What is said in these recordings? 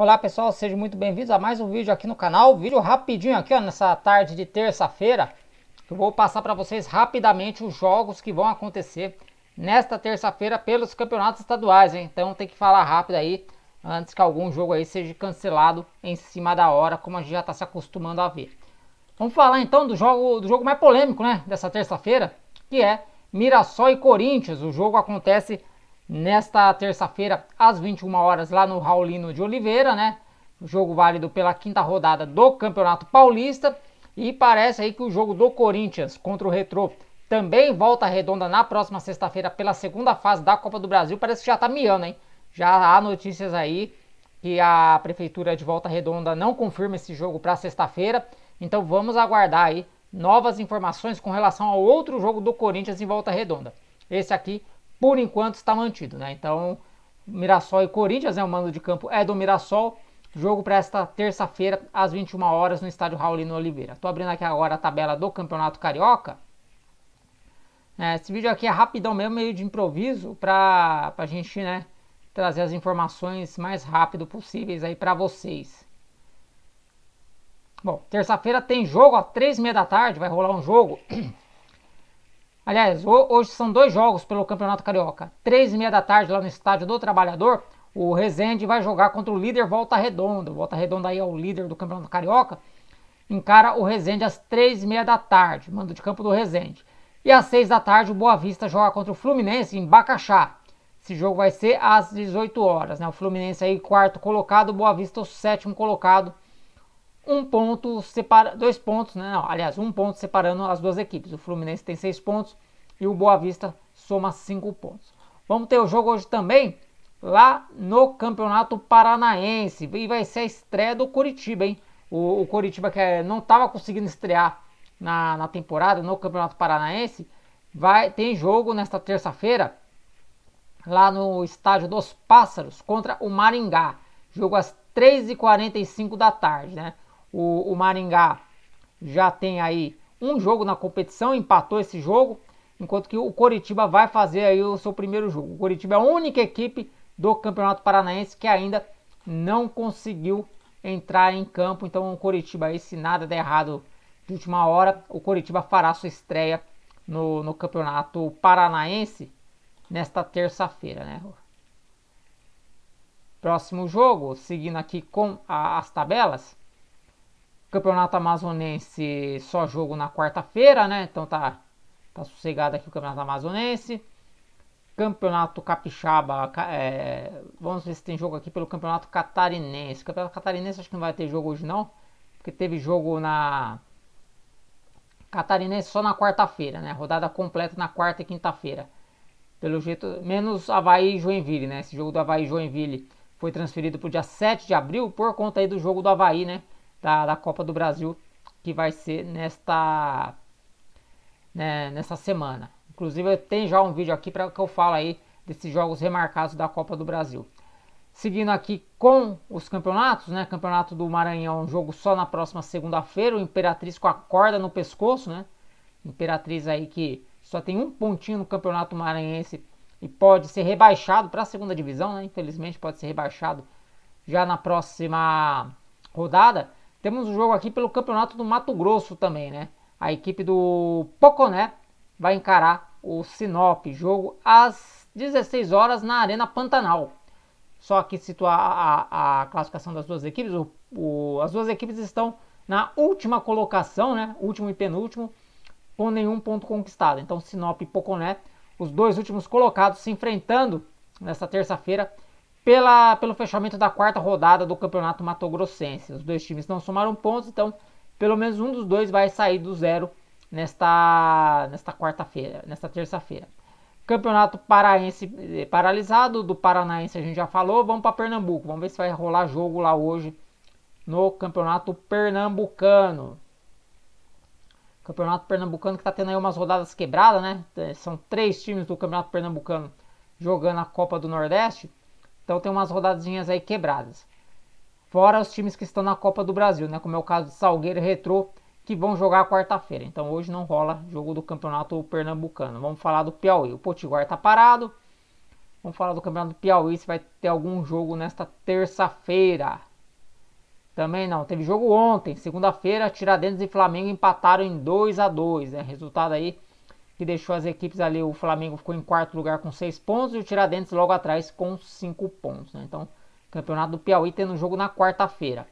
Olá pessoal, sejam muito bem-vindos a mais um vídeo aqui no canal, vídeo rapidinho aqui ó, nessa tarde de terça-feira, eu vou passar para vocês rapidamente os jogos que vão acontecer nesta terça-feira pelos campeonatos estaduais, hein? então tem que falar rápido aí, antes que algum jogo aí seja cancelado em cima da hora, como a gente já está se acostumando a ver. Vamos falar então do jogo, do jogo mais polêmico né, dessa terça-feira, que é Mirassol e Corinthians, o jogo acontece nesta terça-feira, às 21 horas, lá no Raulino de Oliveira, né? jogo válido pela quinta rodada do Campeonato Paulista. E parece aí que o jogo do Corinthians contra o Retrô também volta redonda na próxima sexta-feira pela segunda fase da Copa do Brasil. Parece que já tá miando, hein? Já há notícias aí que a prefeitura de Volta Redonda não confirma esse jogo para sexta-feira. Então vamos aguardar aí novas informações com relação ao outro jogo do Corinthians em Volta Redonda. Esse aqui por enquanto está mantido, né? Então, Mirassol e Corinthians, né? O mando de campo é do Mirassol. Jogo para esta terça-feira, às 21 horas, no estádio Raulino Oliveira. Estou abrindo aqui agora a tabela do Campeonato Carioca. É, esse vídeo aqui é rapidão mesmo, meio de improviso, para a gente né, trazer as informações mais rápido possíveis aí para vocês. Bom, terça-feira tem jogo, às três e meia da tarde, vai rolar um jogo Aliás, hoje são dois jogos pelo Campeonato Carioca. Três e meia da tarde lá no Estádio do Trabalhador, o Rezende vai jogar contra o líder Volta Redonda. Volta Redonda aí é o líder do Campeonato Carioca. Encara o Rezende às três e meia da tarde, mando de campo do Rezende. E às seis da tarde o Boa Vista joga contra o Fluminense em Bacaxá. Esse jogo vai ser às 18 horas, né? O Fluminense aí quarto colocado, o Boa Vista o sétimo colocado um ponto separa dois pontos, né? Não, aliás, um ponto separando as duas equipes. O Fluminense tem seis pontos e o Boa Vista soma cinco pontos. Vamos ter o jogo hoje também lá no Campeonato Paranaense e vai ser a estreia do Curitiba, hein? O, o Curitiba que é, não estava conseguindo estrear na, na temporada no Campeonato Paranaense vai tem jogo nesta terça-feira lá no estádio dos Pássaros contra o Maringá. Jogo às 3h45 da tarde, né? O, o Maringá já tem aí um jogo na competição, empatou esse jogo, enquanto que o Coritiba vai fazer aí o seu primeiro jogo. O Coritiba é a única equipe do Campeonato Paranaense que ainda não conseguiu entrar em campo. Então o Coritiba aí, se nada der errado de última hora, o Coritiba fará sua estreia no, no Campeonato Paranaense nesta terça-feira, né? Próximo jogo, seguindo aqui com a, as tabelas, Campeonato Amazonense só jogo na quarta-feira, né? Então tá, tá sossegado aqui o Campeonato Amazonense. Campeonato Capixaba, é, vamos ver se tem jogo aqui pelo Campeonato Catarinense. Campeonato Catarinense acho que não vai ter jogo hoje não, porque teve jogo na Catarinense só na quarta-feira, né? Rodada completa na quarta e quinta-feira. Pelo jeito, menos Havaí e Joinville, né? Esse jogo do Havaí e Joinville foi transferido para o dia 7 de abril por conta aí do jogo do Havaí, né? da, da Copa do Brasil que vai ser nesta né, nessa semana. Inclusive tem já um vídeo aqui para que eu falo aí desses jogos remarcados da Copa do Brasil. Seguindo aqui com os campeonatos, né? Campeonato do Maranhão, um jogo só na próxima segunda-feira. O Imperatriz com a corda no pescoço, né? Imperatriz aí que só tem um pontinho no Campeonato Maranhense e pode ser rebaixado para a segunda divisão, né? Infelizmente pode ser rebaixado já na próxima rodada. Temos um jogo aqui pelo Campeonato do Mato Grosso também, né? A equipe do Poconé vai encarar o Sinop, jogo às 16 horas na Arena Pantanal. Só que situar a, a classificação das duas equipes, o, o, as duas equipes estão na última colocação, né? Último e penúltimo, com nenhum ponto conquistado. Então Sinop e Poconé, os dois últimos colocados se enfrentando nesta terça-feira pela, pelo fechamento da quarta rodada do Campeonato Mato Grossense. Os dois times não somaram pontos, então pelo menos um dos dois vai sair do zero nesta, nesta quarta-feira, nesta terça-feira. Campeonato paraense eh, paralisado, do Paranaense a gente já falou. Vamos para Pernambuco, vamos ver se vai rolar jogo lá hoje no Campeonato Pernambucano. Campeonato Pernambucano que está tendo aí umas rodadas quebradas, né? Eh, são três times do Campeonato Pernambucano jogando a Copa do Nordeste. Então tem umas rodadinhas aí quebradas. Fora os times que estão na Copa do Brasil, né? Como é o caso de Salgueiro e Retrô, que vão jogar quarta-feira. Então hoje não rola jogo do Campeonato Pernambucano. Vamos falar do Piauí. O Potiguar está parado. Vamos falar do Campeonato do Piauí, se vai ter algum jogo nesta terça-feira. Também não, teve jogo ontem, segunda-feira, Tiradentes e Flamengo empataram em 2 a 2, né? Resultado aí que deixou as equipes ali, o Flamengo ficou em quarto lugar com seis pontos e o Tiradentes logo atrás com cinco pontos. Né? Então, campeonato do Piauí tendo jogo na quarta-feira.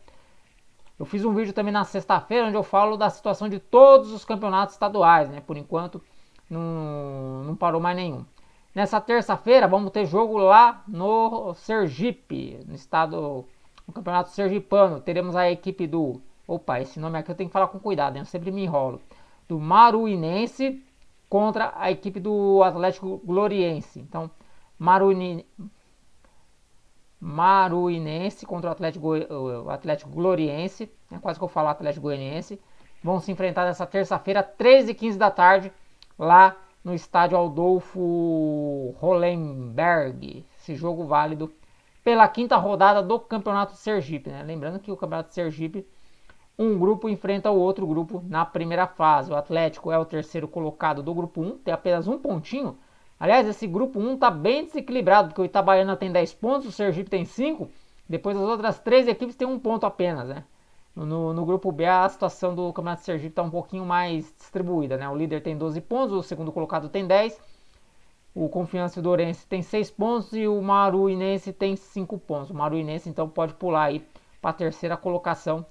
Eu fiz um vídeo também na sexta-feira onde eu falo da situação de todos os campeonatos estaduais, né? Por enquanto não, não parou mais nenhum. Nessa terça-feira vamos ter jogo lá no Sergipe, no estado, no campeonato sergipano. Teremos a equipe do, opa, esse nome aqui eu tenho que falar com cuidado, né? eu sempre me enrolo. Do Maruinense contra a equipe do Atlético Gloriense. Então, Maruni, Maruinense contra o Atlético, o Atlético Gloriense, é quase que eu falo Atlético Goianiense, vão se enfrentar nessa terça-feira, 13h15 da tarde, lá no estádio Aldolfo Hollenberg. Esse jogo válido pela quinta rodada do Campeonato Sergipe. Né? Lembrando que o Campeonato Sergipe um grupo enfrenta o outro grupo na primeira fase. O Atlético é o terceiro colocado do grupo 1, tem apenas um pontinho. Aliás, esse grupo 1 está bem desequilibrado, porque o Itabaiana tem 10 pontos, o Sergipe tem 5, depois as outras três equipes têm um ponto apenas, né? No, no grupo B, a situação do Campeonato de Sergipe está um pouquinho mais distribuída, né? O líder tem 12 pontos, o segundo colocado tem 10, o Confiança do Orense tem 6 pontos e o Maruinense tem 5 pontos. O Maruinense, então, pode pular aí para a terceira colocação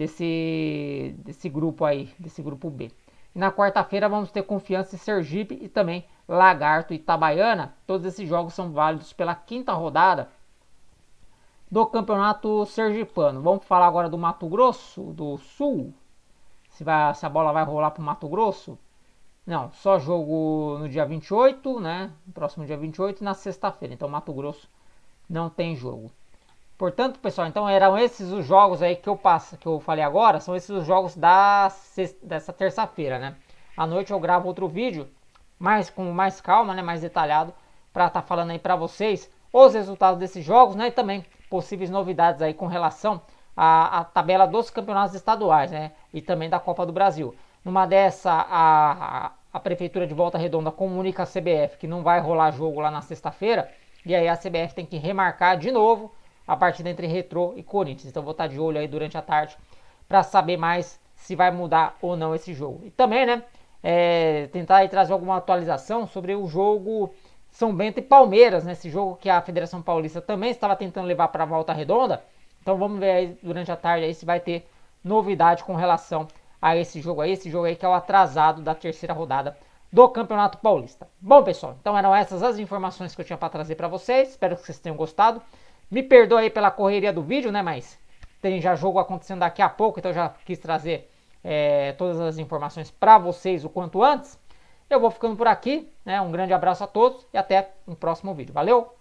desse, desse grupo aí, desse grupo B. E na quarta-feira vamos ter Confiança em Sergipe e também Lagarto e Itabaiana. Todos esses jogos são válidos pela quinta rodada do Campeonato Sergipano. Vamos falar agora do Mato Grosso do Sul. Se, vai, se a bola vai rolar para o Mato Grosso. Não, só jogo no dia 28, né? Próximo dia 28 e na sexta-feira. Então, Mato Grosso não tem jogo. Portanto, pessoal, então eram esses os jogos aí que eu passo, que eu falei agora, são esses os jogos da sexta, dessa terça-feira, né? À noite eu gravo outro vídeo, mais com mais calma, né, mais detalhado, para estar tá falando aí para vocês os resultados desses jogos, né, e também possíveis novidades aí com relação à, à tabela dos campeonatos estaduais, né, e também da Copa do Brasil. Numa dessa, a, a, a prefeitura de Volta Redonda comunica à CBF que não vai rolar jogo lá na sexta-feira, e aí a CBF tem que remarcar de novo a partida entre Retrô e Corinthians. Então vou estar de olho aí durante a tarde para saber mais se vai mudar ou não esse jogo. E também, né, é, tentar trazer alguma atualização sobre o jogo São Bento e Palmeiras, né, esse jogo que a Federação Paulista também estava tentando levar para a volta redonda. Então vamos ver aí durante a tarde aí se vai ter novidade com relação a esse jogo aí, esse jogo aí que é o atrasado da terceira rodada do Campeonato Paulista. Bom, pessoal, então eram essas as informações que eu tinha para trazer para vocês. Espero que vocês tenham gostado. Me perdoa aí pela correria do vídeo, né? Mas tem já jogo acontecendo daqui a pouco, então já quis trazer é, todas as informações para vocês o quanto antes. Eu vou ficando por aqui, né? Um grande abraço a todos e até um próximo vídeo. Valeu!